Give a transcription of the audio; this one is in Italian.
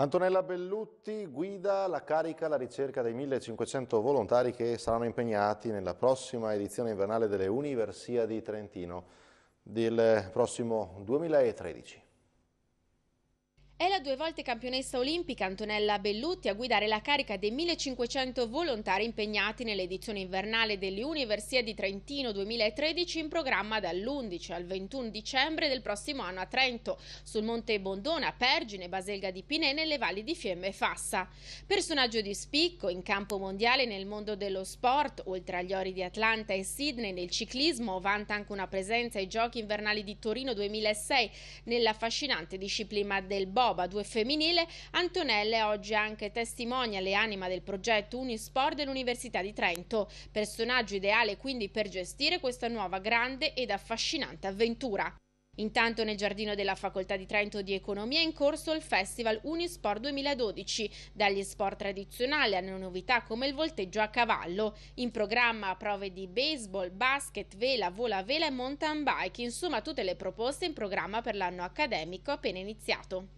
Antonella Bellutti guida la carica alla ricerca dei 1500 volontari che saranno impegnati nella prossima edizione invernale delle Universiadi Trentino del prossimo 2013. È la due volte campionessa olimpica Antonella Bellutti a guidare la carica dei 1500 volontari impegnati nell'edizione invernale dell'Università di Trentino 2013 in programma dall'11 al 21 dicembre del prossimo anno a Trento, sul Monte Bondona, Pergine, Baselga di Pinè nelle valli di Fiemme e Fassa. Personaggio di spicco in campo mondiale nel mondo dello sport, oltre agli ori di Atlanta e Sydney nel ciclismo, vanta anche una presenza ai Giochi invernali di Torino 2006 nell'affascinante disciplina del bob Roba 2 femminile, Antonella è oggi anche testimonial e anima del progetto Unisport dell'Università di Trento, personaggio ideale quindi per gestire questa nuova grande ed affascinante avventura. Intanto nel giardino della Facoltà di Trento di Economia è in corso il Festival Unisport 2012, dagli sport tradizionali alle novità come il volteggio a cavallo. In programma prove di baseball, basket, vela, vola vela e mountain bike, insomma tutte le proposte in programma per l'anno accademico appena iniziato.